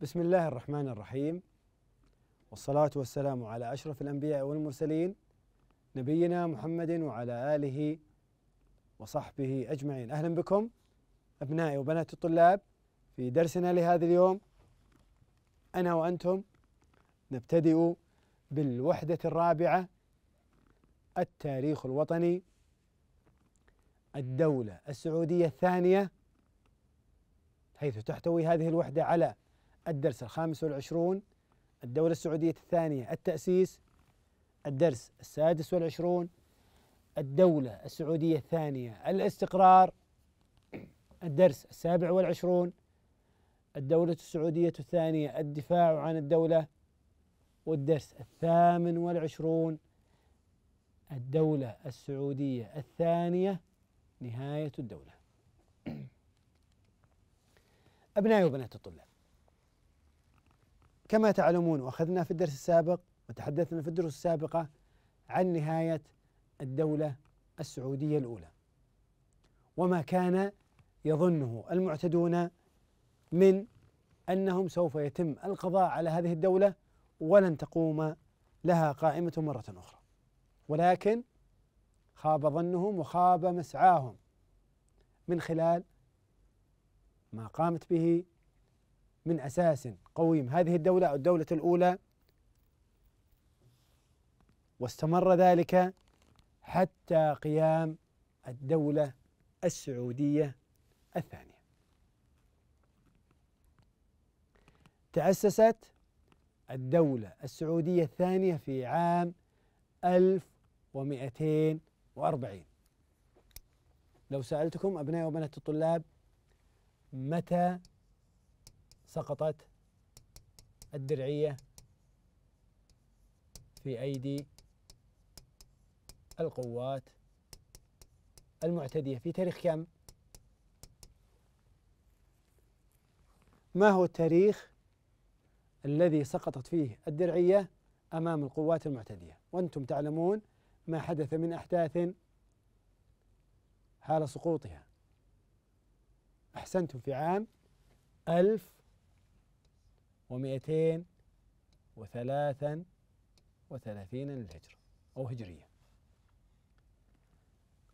بسم الله الرحمن الرحيم والصلاة والسلام على أشرف الأنبياء والمرسلين نبينا محمد وعلى آله وصحبه أجمعين أهلا بكم أبنائي وبنات الطلاب في درسنا لهذا اليوم أنا وأنتم نبتدئ بالوحدة الرابعة التاريخ الوطني الدولة السعودية الثانية حيث تحتوي هذه الوحدة على الدرس الخامس والعشرون الدولة السعودية الثانية التأسيس الدرس السادس والعشرون الدولة السعودية الثانية الاستقرار الدرس السابع والعشرون الدولة السعودية الثانية الدفاع عن الدولة والدرس الثامن والعشرون الدولة السعودية الثانية نهاية الدولة أبنائي وبنات الطلاب كما تعلمون واخذنا في الدرس السابق وتحدثنا في الدروس السابقه عن نهايه الدوله السعوديه الاولى وما كان يظنه المعتدون من انهم سوف يتم القضاء على هذه الدوله ولن تقوم لها قائمه مره اخرى ولكن خاب ظنهم وخاب مسعاهم من خلال ما قامت به من اساس قويم هذه الدولة الدولة الأولى واستمر ذلك حتى قيام الدولة السعودية الثانية تأسست الدولة السعودية الثانية في عام 1240 لو سألتكم أبناء وبنات الطلاب متى سقطت الدرعية في أيدي القوات المعتدية في تاريخ كم؟ ما هو التاريخ الذي سقطت فيه الدرعية أمام القوات المعتدية وأنتم تعلمون ما حدث من أحداث حال سقوطها أحسنتم في عام ألف ومئتين وثلاثا وثلاثين للهجرة أو هجرية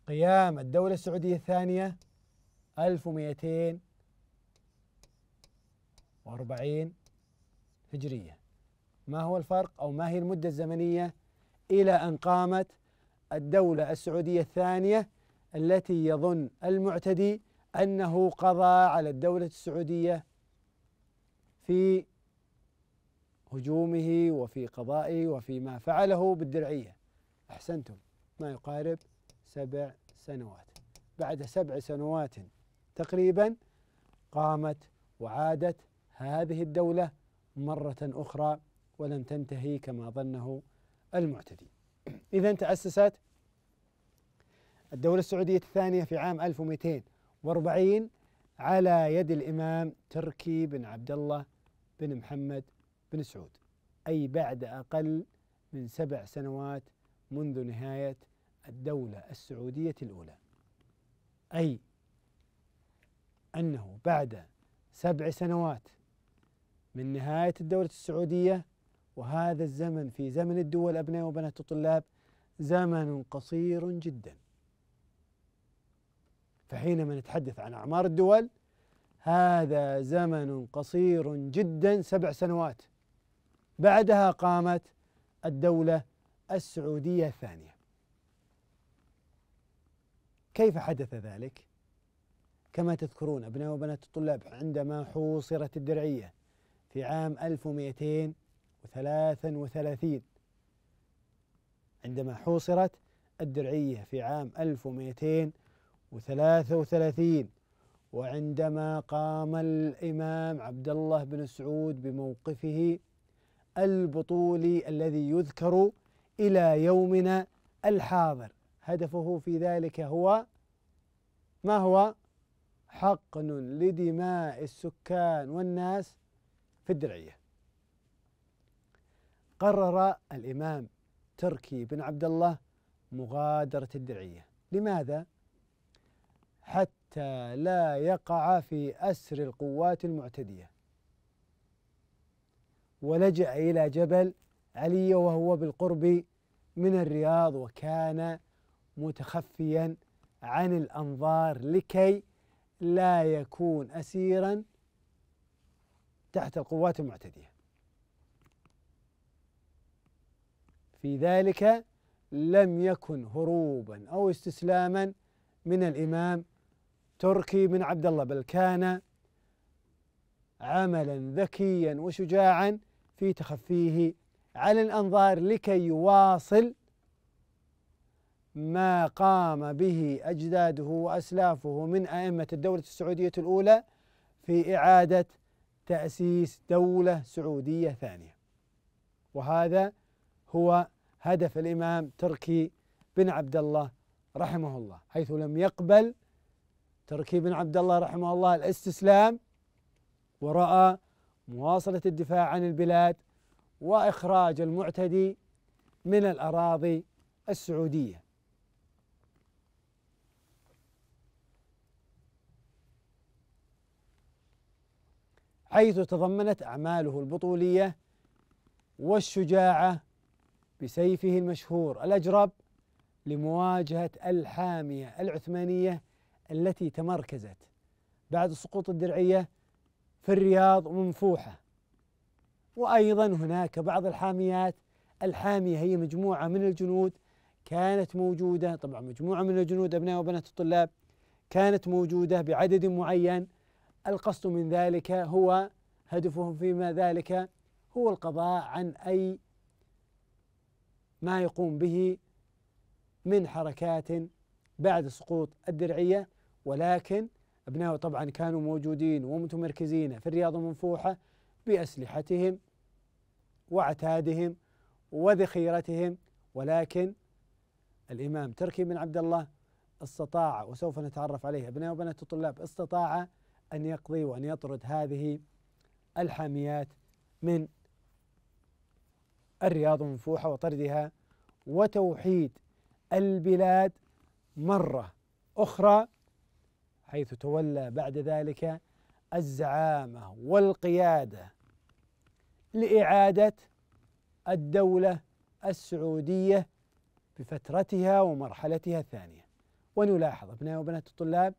قيام الدولة السعودية الثانية ألف ومئتين وأربعين هجرية ما هو الفرق أو ما هي المدة الزمنية إلى أن قامت الدولة السعودية الثانية التي يظن المعتدي أنه قضى على الدولة السعودية في هجومه وفي قضائه وفي ما فعله بالدرعية أحسنتم ما يقارب سبع سنوات بعد سبع سنوات تقريبا قامت وعادت هذه الدولة مرة أخرى ولم تنتهي كما ظنه المعتدي إذا تأسست الدولة السعودية الثانية في عام 1240 على يد الإمام تركي بن عبد الله بن محمد بن سعود أي بعد أقل من سبع سنوات منذ نهاية الدولة السعودية الأولى أي أنه بعد سبع سنوات من نهاية الدولة السعودية وهذا الزمن في زمن الدول أبناء وبنات الطلاب زمن قصير جدا فحينما نتحدث عن أعمار الدول هذا زمن قصير جدا سبع سنوات بعدها قامت الدولة السعودية الثانية كيف حدث ذلك؟ كما تذكرون أبناء وبنات الطلاب عندما حوصرت الدرعية في عام 1233 عندما حوصرت الدرعية في عام 1233 وعندما قام الإمام عبد الله بن سعود بموقفه البطولي الذي يذكر الى يومنا الحاضر هدفه في ذلك هو ما هو حقن لدماء السكان والناس في الدرعيه قرر الامام تركي بن عبد الله مغادره الدرعيه لماذا حتى لا يقع في اسر القوات المعتديه ولجأ إلى جبل علي وهو بالقرب من الرياض وكان متخفيا عن الأنظار لكي لا يكون أسيرا تحت القوات المعتدية في ذلك لم يكن هروبا أو استسلاما من الإمام تركي بن عبد الله بل كان عملا ذكيا وشجاعا في تخفيه عن الأنظار لكي يواصل ما قام به أجداده وأسلافه من أئمة الدولة السعودية الأولى في إعادة تأسيس دولة سعودية ثانية وهذا هو هدف الإمام تركي بن عبد الله رحمه الله حيث لم يقبل تركي بن عبد الله رحمه الله الاستسلام ورأى مواصلة الدفاع عن البلاد وإخراج المعتدي من الأراضي السعودية حيث تضمنت أعماله البطولية والشجاعة بسيفه المشهور الأجرب لمواجهة الحامية العثمانية التي تمركزت بعد سقوط الدرعية في الرياض ومنفوحة وأيضا هناك بعض الحاميات الحامية هي مجموعة من الجنود كانت موجودة طبعا مجموعة من الجنود أبناء وبنات الطلاب كانت موجودة بعدد معين القصد من ذلك هو هدفهم فيما ذلك هو القضاء عن أي ما يقوم به من حركات بعد سقوط الدرعية ولكن أبنائه طبعا كانوا موجودين ومتمركزين في الرياض المنفوحة بأسلحتهم وعتادهم وذخيرتهم ولكن الإمام تركي بن عبد الله استطاع وسوف نتعرف عليه أبناء وبنات الطلاب استطاع أن يقضي وأن يطرد هذه الحاميات من الرياض المنفوحة وطردها وتوحيد البلاد مرة أخرى حيث تولى بعد ذلك الزعامه والقياده لاعاده الدوله السعوديه بفترتها ومرحلتها الثانيه ونلاحظ ابناء وبنات الطلاب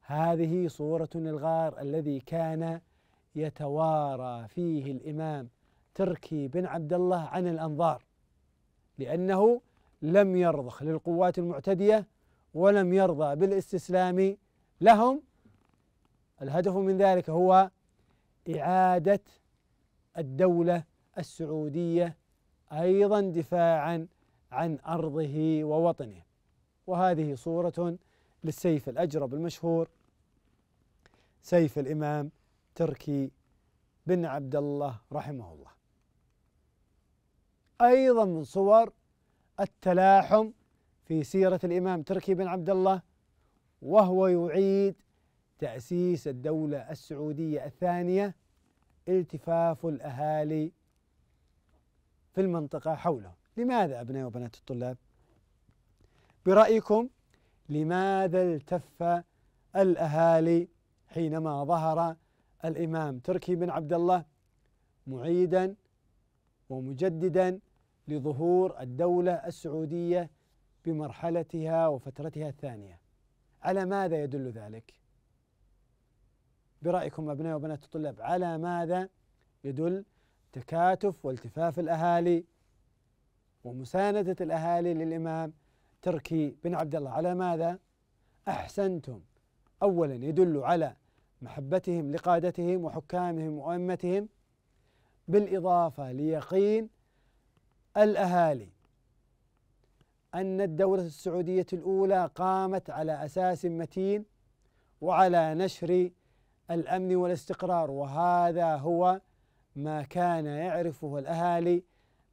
هذه صوره للغار الذي كان يتوارى فيه الامام تركي بن عبد الله عن الانظار لانه لم يرضخ للقوات المعتديه ولم يرضى بالاستسلام لهم الهدف من ذلك هو إعادة الدولة السعودية أيضا دفاعا عن أرضه ووطنه وهذه صورة للسيف الأجرب المشهور سيف الإمام تركي بن عبد الله رحمه الله أيضا من صور التلاحم في سيرة الإمام تركي بن عبد الله وهو يعيد تأسيس الدولة السعودية الثانية التفاف الأهالي في المنطقة حوله لماذا أبناء وبنات الطلاب؟ برأيكم لماذا التف الأهالي حينما ظهر الإمام تركي بن عبد الله معيدا ومجددا لظهور الدولة السعودية بمرحلتها وفترتها الثانية على ماذا يدل ذلك؟ برأيكم أبناء وبنات الطلاب على ماذا يدل تكاتف والتفاف الأهالي ومساندة الأهالي للإمام تركي بن عبد الله على ماذا؟ أحسنتم أولا يدل على محبتهم لقادتهم وحكامهم وأئمتهم بالإضافة ليقين الأهالي أن الدورة السعودية الأولى قامت على أساس متين وعلى نشر الأمن والاستقرار وهذا هو ما كان يعرفه الأهالي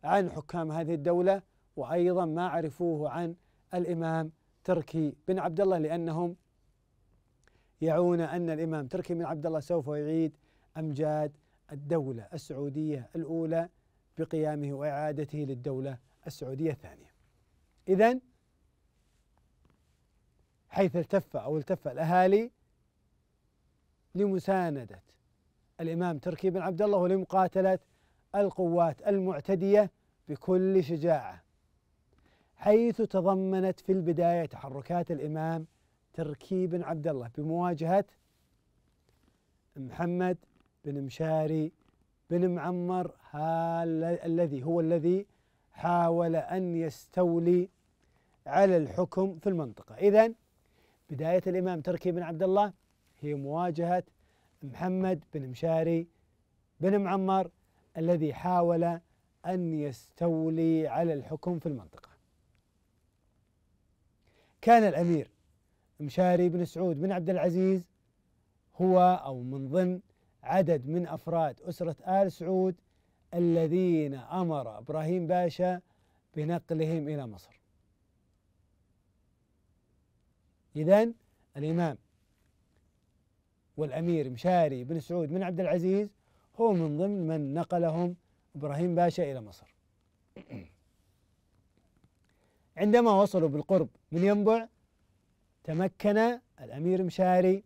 عن حكام هذه الدولة وأيضا ما عرفوه عن الإمام تركي بن عبد الله لأنهم يعون أن الإمام تركي بن عبد الله سوف يعيد أمجاد الدولة السعودية الأولى بقيامه وإعادته للدولة السعودية الثانية إذا حيث التف أو التف الأهالي لمساندة الإمام تركي بن عبد الله لمقاتلة القوات المعتدية بكل شجاعة حيث تضمنت في البداية تحركات الإمام تركي بن عبد الله بمواجهة محمد بن مشاري بن معمر الذي هو الذي حاول أن يستولي على الحكم في المنطقة إذا بداية الإمام تركي بن عبد الله هي مواجهة محمد بن مشاري بن معمر الذي حاول أن يستولي على الحكم في المنطقة كان الأمير مشاري بن سعود بن عبد العزيز هو أو من ضمن عدد من أفراد أسرة آل سعود الذين امر ابراهيم باشا بنقلهم الى مصر. اذا الامام والامير مشاري بن سعود بن عبد العزيز هو من ضمن من نقلهم ابراهيم باشا الى مصر. عندما وصلوا بالقرب من ينبع تمكن الامير مشاري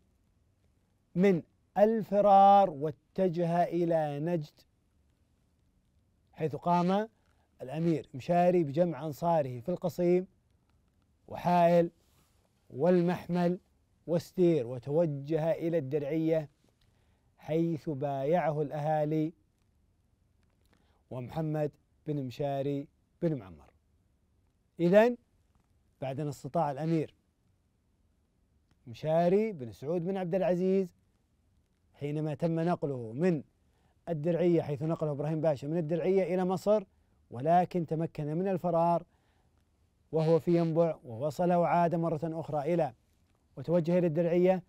من الفرار واتجه الى نجد حيث قام الأمير مشاري بجمع أنصاره في القصيم وحائل والمحمل وستير وتوجه إلى الدرعية حيث بايعه الأهالي ومحمد بن مشاري بن معمر إذا بعد أن استطاع الأمير مشاري بن سعود بن عبد العزيز حينما تم نقله من الدرعية حيث نقله إبراهيم باشا من الدرعية إلى مصر ولكن تمكن من الفرار وهو في ينبع ووصل وعاد مرة أخرى إلى وتوجه إلى الدرعية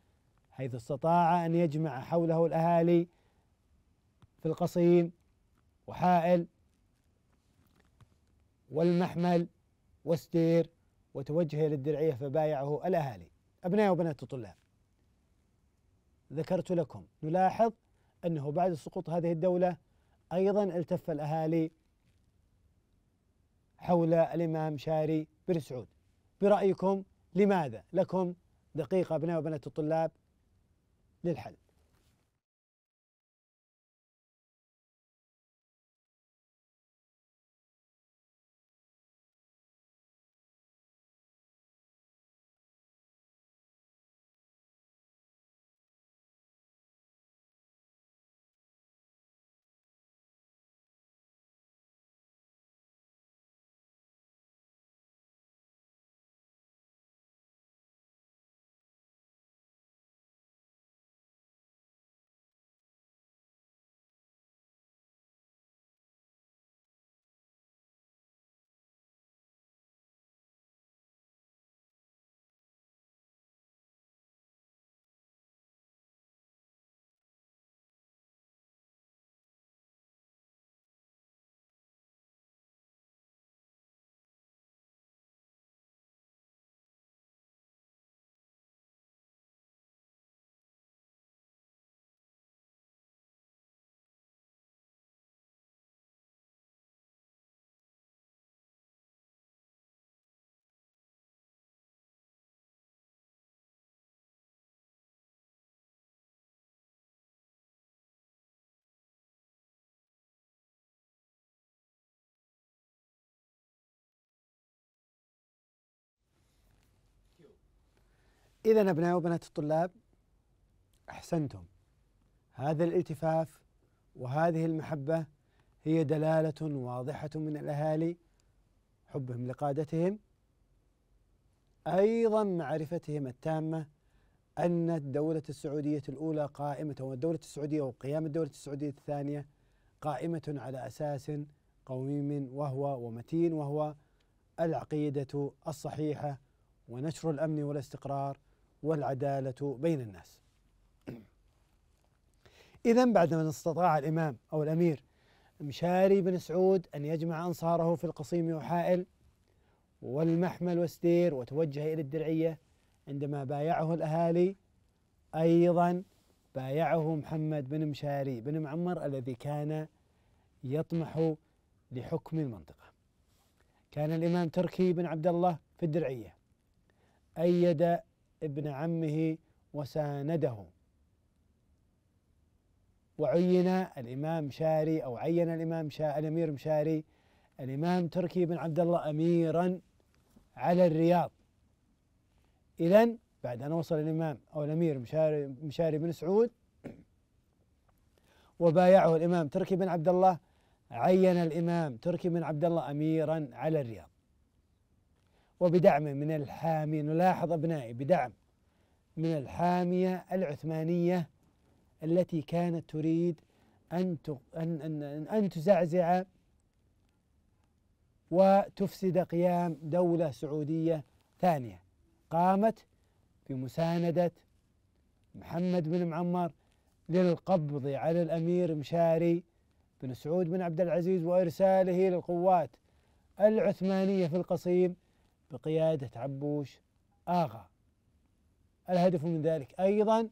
حيث استطاع أن يجمع حوله الأهالي في القصيم وحائل والمحمل وستير وتوجه إلى الدرعية فبايعه الأهالي أبناء وبنات الطلاب ذكرت لكم نلاحظ أنه بعد سقوط هذه الدولة أيضا التف الأهالي حول الإمام شاري بن سعود برأيكم لماذا لكم دقيقة أبناء وبنات الطلاب للحل إذا أبناء وبنات الطلاب أحسنتم هذا الالتفاف وهذه المحبة هي دلالة واضحة من الأهالي حبهم لقادتهم أيضا معرفتهم التامة أن الدولة السعودية الأولى قائمة والدولة السعودية وقيام الدولة السعودية الثانية قائمة على أساس قويم وهو ومتين وهو العقيدة الصحيحة ونشر الأمن والاستقرار والعدالة بين الناس إذا بعدما استطاع الإمام أو الأمير مشاري بن سعود أن يجمع أنصاره في القصيم وحائل والمحمل والستير وتوجه إلى الدرعية عندما بايعه الأهالي أيضا بايعه محمد بن مشاري بن معمر الذي كان يطمح لحكم المنطقة كان الإمام تركي بن عبد الله في الدرعية أيد ابن عمه وسانده وعين الإمام شاري أو عين الإمام شا الأمير مشاري الإمام تركي بن عبد الله أميرا على الرياض إذا بعد أن وصل الإمام أو الأمير مشاري, مشاري بن سعود وبايعه الإمام تركي بن عبد الله عين الإمام تركي بن عبد الله أميرا على الرياض وبدعم من الحامية نلاحظ أبنائي بدعم من الحامية العثمانية التي كانت تريد أن أن أن, أن تزعزع وتفسد قيام دولة سعودية ثانية قامت بمساندة محمد بن معمر للقبض على الأمير مشاري بن سعود بن عبد العزيز وإرساله للقوات العثمانية في القصيم بقيادة عبوش آغا الهدف من ذلك أيضا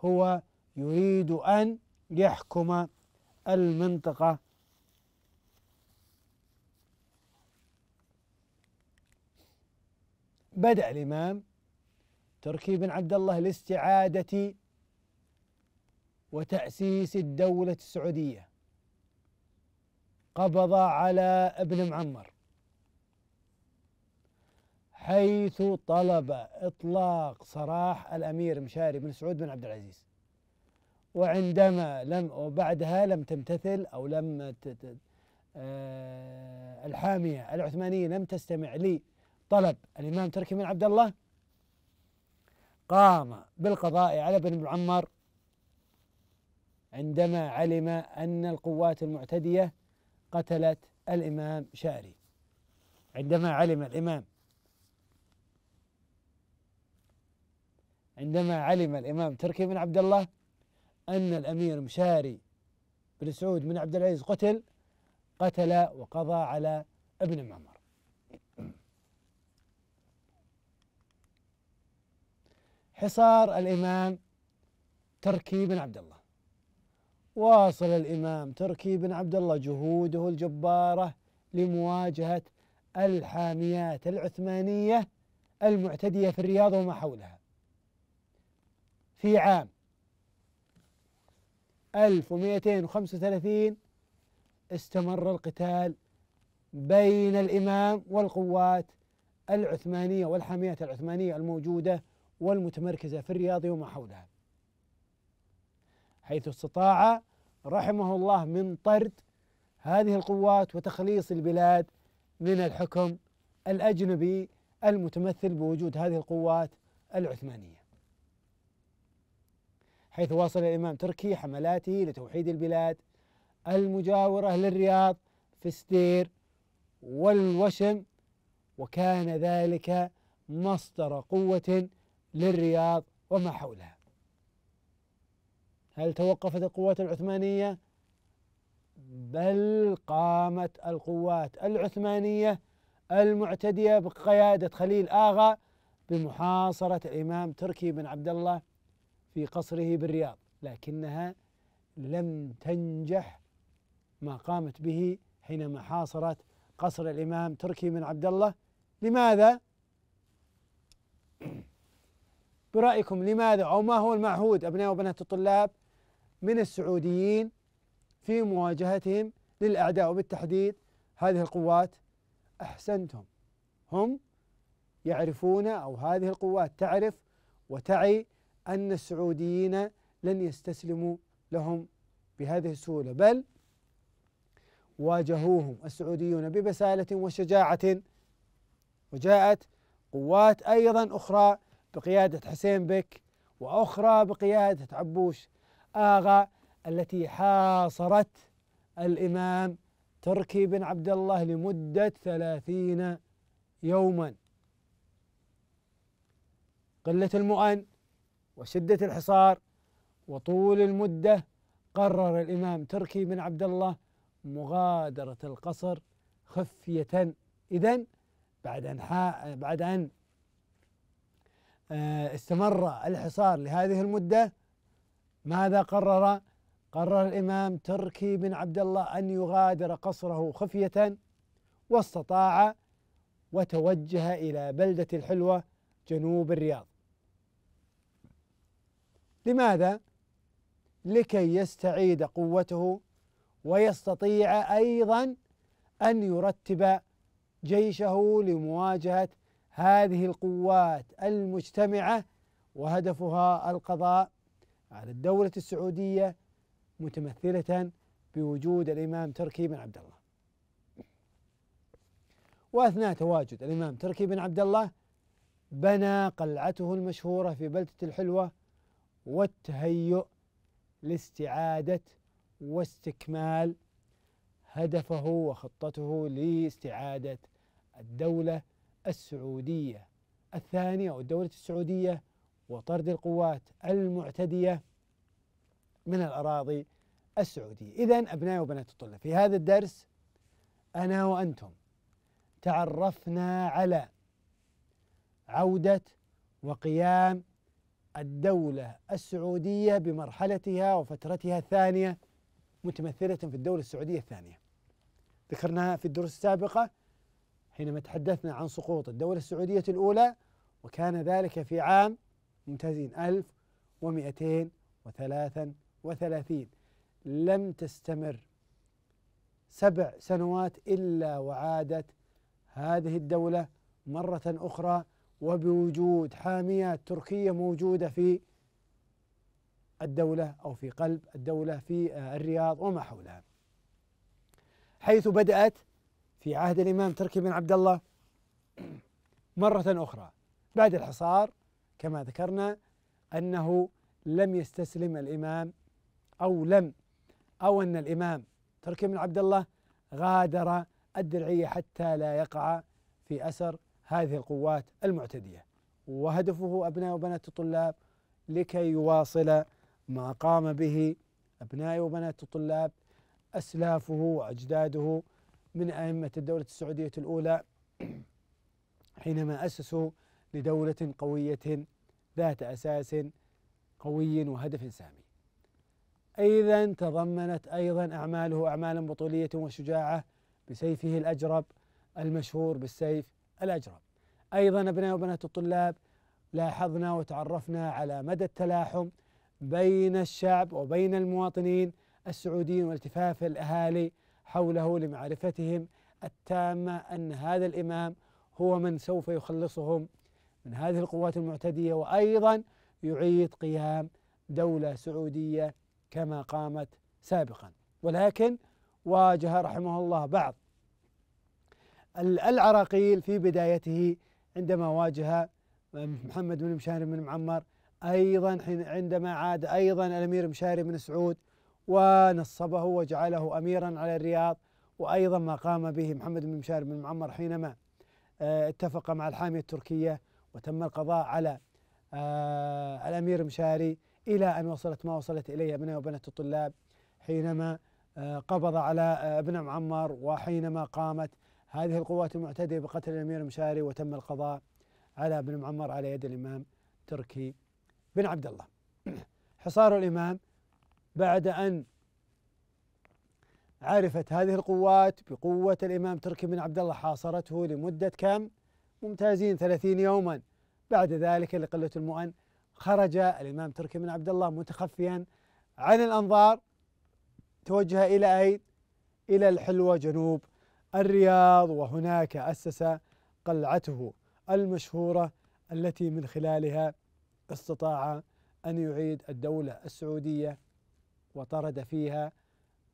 هو يريد أن يحكم المنطقة بدأ الإمام تركي بن عبد الله لاستعادة وتأسيس الدولة السعودية قبض على ابن معمر حيث طلب إطلاق سراح الأمير مشاري بن سعود بن عبد العزيز وعندما لم وبعدها لم تمتثل أو لم آه، الحامية العثمانية لم تستمع لطلب الإمام تركي بن عبد الله قام بالقضاء على بن معمر عندما علم أن القوات المعتدية قتلت الإمام شاري عندما علم الإمام عندما علم الإمام تركي بن عبد الله أن الأمير مشاري بن سعود بن عبد العزيز قتل قتل وقضى على ابن معمر حصار الإمام تركي بن عبد الله واصل الإمام تركي بن عبد الله جهوده الجبارة لمواجهة الحاميات العثمانية المعتدية في الرياض وما حولها في عام 1235 استمر القتال بين الإمام والقوات العثمانية والحاميات العثمانية الموجودة والمتمركزة في الرياض وما حولها حيث استطاع رحمه الله من طرد هذه القوات وتخليص البلاد من الحكم الأجنبي المتمثل بوجود هذه القوات العثمانية حيث واصل الإمام تركي حملاته لتوحيد البلاد المجاورة للرياض في ستير والوشم وكان ذلك مصدر قوة للرياض وما حولها هل توقفت القوات العثمانية؟ بل قامت القوات العثمانية المعتدية بقيادة خليل آغا بمحاصرة الإمام تركي بن عبد الله في قصره بالرياض لكنها لم تنجح ما قامت به حينما حاصرت قصر الإمام تركي بن عبد الله لماذا؟ برأيكم لماذا أو ما هو المعهود أبناء وبنات الطلاب من السعوديين في مواجهتهم للأعداء وبالتحديد هذه القوات أحسنتم هم يعرفون أو هذه القوات تعرف وتعي أن السعوديين لن يستسلموا لهم بهذه السهولة بل واجهوهم السعوديون ببسالة وشجاعة وجاءت قوات أيضا أخرى بقيادة حسين بك وأخرى بقيادة عبوش آغا التي حاصرت الإمام تركي بن عبد الله لمدة ثلاثين يوما قلة المؤن وشدة الحصار وطول المدة قرر الإمام تركي بن عبد الله مغادرة القصر خفية إذا بعد أن بعد أن آه، استمر الحصار لهذه المدة ماذا قرر؟ قرر الإمام تركي بن عبد الله أن يغادر قصره خفية واستطاع وتوجه إلى بلدة الحلوة جنوب الرياض لماذا؟ لكي يستعيد قوته ويستطيع ايضا ان يرتب جيشه لمواجهه هذه القوات المجتمعه وهدفها القضاء على الدوله السعوديه متمثله بوجود الامام تركي بن عبد الله. واثناء تواجد الامام تركي بن عبد الله بنى قلعته المشهوره في بلده الحلوه والتهيؤ لاستعادة واستكمال هدفه وخطته لاستعادة الدولة السعودية الثانية أو الدولة السعودية وطرد القوات المعتدية من الأراضي السعودية إذا أبنائي وبنات الطلاب في هذا الدرس أنا وأنتم تعرفنا على عودة وقيام الدولة السعودية بمرحلتها وفترتها الثانية متمثلة في الدولة السعودية الثانية ذكرناها في الدروس السابقة حينما تحدثنا عن سقوط الدولة السعودية الأولى وكان ذلك في عام ممتازين 1233 لم تستمر سبع سنوات إلا وعادت هذه الدولة مرة أخرى وبوجود حاميات تركية موجودة في الدولة أو في قلب الدولة في آه، الرياض وما حولها حيث بدأت في عهد الإمام تركي بن عبد الله مرة أخرى بعد الحصار كما ذكرنا أنه لم يستسلم الإمام أو لم أو أن الإمام تركي بن عبد الله غادر الدرعية حتى لا يقع في أسر هذه القوات المعتدية وهدفه أبناء وبنات الطلاب لكي يواصل ما قام به أبناء وبنات الطلاب أسلافه وأجداده من أئمة الدولة السعودية الأولى حينما أسسوا لدولة قوية ذات أساس قوي وهدف سامي إذا تضمنت أيضا أعماله أعمالا بطولية وشجاعة بسيفه الأجرب المشهور بالسيف الاجرب. أيضا أبناء وبنات الطلاب لاحظنا وتعرفنا على مدى التلاحم بين الشعب وبين المواطنين السعوديين والتفاف الأهالي حوله لمعرفتهم التامة أن هذا الإمام هو من سوف يخلصهم من هذه القوات المعتدية وأيضا يعيد قيام دولة سعودية كما قامت سابقا ولكن واجه رحمه الله بعض العراقيل في بدايته عندما واجه محمد بن مشاري بن معمر أيضا عندما عاد أيضا الأمير مشاري بن سعود ونصبه وجعله أميرا على الرياض وأيضا ما قام به محمد بن مشاري بن معمر حينما آه، اتفق مع الحامية التركية وتم القضاء على آه، الأمير مشاري إلى أن وصلت ما وصلت إليه أبناء وبنات الطلاب حينما آه، قبض على ابن معمر وحينما قامت هذه القوات المعتدية بقتل الأمير المشاري وتم القضاء على ابن معمر على يد الإمام تركي بن عبد الله حصار الإمام بعد أن عرفت هذه القوات بقوة الإمام تركي بن عبد الله حاصرته لمدة كم ممتازين ثلاثين يوما بعد ذلك لقلة المؤن خرج الإمام تركي بن عبد الله متخفيا عن الأنظار توجه إلى أين إلى الحلوة جنوب الرياض وهناك أسس قلعته المشهورة التي من خلالها استطاع أن يعيد الدولة السعودية وطرد فيها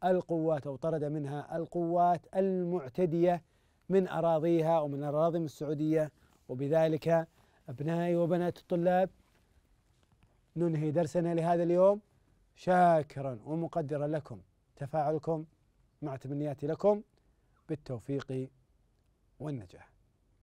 القوات أو طرد منها القوات المعتدية من أراضيها ومن أراضي السعودية وبذلك أبنائي وبنات الطلاب ننهي درسنا لهذا اليوم شاكرا ومقدرا لكم تفاعلكم مع تمنياتي لكم بالتوفيق والنجاح